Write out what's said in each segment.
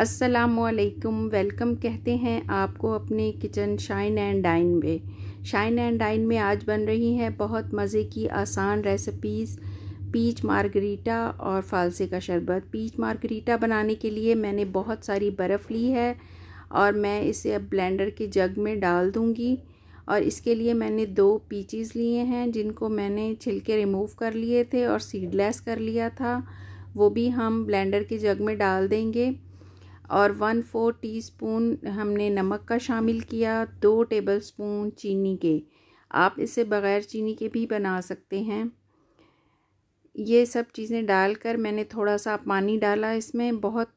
असलकुम वेलकम कहते हैं आपको अपने किचन शाइन एंड डाइन में शाइन एंड डाइन में आज बन रही है बहुत मज़े की आसान रेसिपीज़ पीच मार्गरीटा और फालसे का शरबत पीच मार्गरीटा बनाने के लिए मैंने बहुत सारी बर्फ़ ली है और मैं इसे अब ब्लेंडर के जग में डाल दूँगी और इसके लिए मैंने दो पीचेस लिए हैं जिनको मैंने छिलके रिमूव कर लिए थे और सीडलेस कर लिया था वो भी हम ब्लेंडर के जग में डाल देंगे और वन फोर टीस्पून हमने नमक का शामिल किया दो टेबलस्पून चीनी के आप इसे बग़ैर चीनी के भी बना सकते हैं ये सब चीज़ें डालकर मैंने थोड़ा सा पानी डाला इसमें बहुत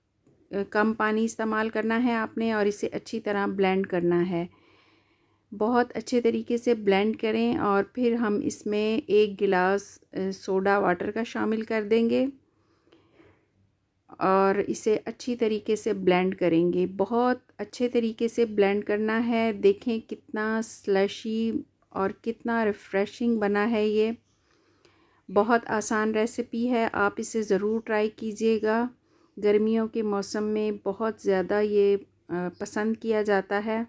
कम पानी इस्तेमाल करना है आपने और इसे अच्छी तरह ब्लेंड करना है बहुत अच्छे तरीके से ब्लेंड करें और फिर हम इसमें एक गिलास सोडा वाटर का शामिल कर देंगे और इसे अच्छी तरीके से ब्लेंड करेंगे बहुत अच्छे तरीके से ब्लेंड करना है देखें कितना स्लशी और कितना रिफ़्रेशिंग बना है ये बहुत आसान रेसिपी है आप इसे ज़रूर ट्राई कीजिएगा गर्मियों के मौसम में बहुत ज़्यादा ये पसंद किया जाता है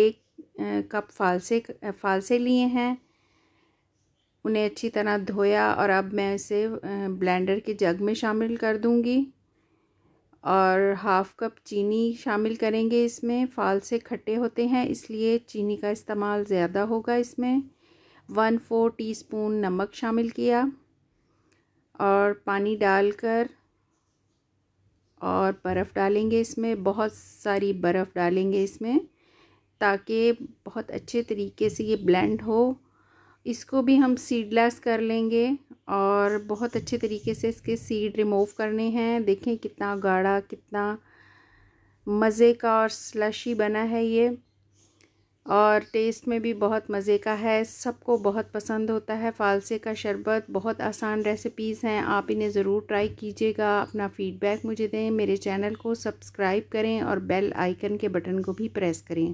एक कप फालसे फालसे लिए हैं उन्हें अच्छी तरह धोया और अब मैं इसे ब्लेंडर के जग में शामिल कर दूंगी और हाफ़ कप चीनी शामिल करेंगे इसमें फालसे खट्टे होते हैं इसलिए चीनी का इस्तेमाल ज़्यादा होगा इसमें वन फोर टीस्पून नमक शामिल किया और पानी डालकर और बर्फ़ डालेंगे इसमें बहुत सारी बर्फ़ डालेंगे इसमें ताकि बहुत अच्छे तरीके से ये ब्लेंड हो इसको भी हम सीडलेस कर लेंगे और बहुत अच्छे तरीके से इसके सीड रिमूव करने हैं देखें कितना गाढ़ा कितना मज़े का और स्लशी बना है ये और टेस्ट में भी बहुत मज़े का है सबको बहुत पसंद होता है फालसे का शरबत बहुत आसान रेसिपीज़ हैं आप इन्हें ज़रूर ट्राई कीजिएगा अपना फ़ीडबैक मुझे दें मेरे चैनल को सब्सक्राइब करें और बेल आइकन के बटन को भी प्रेस करें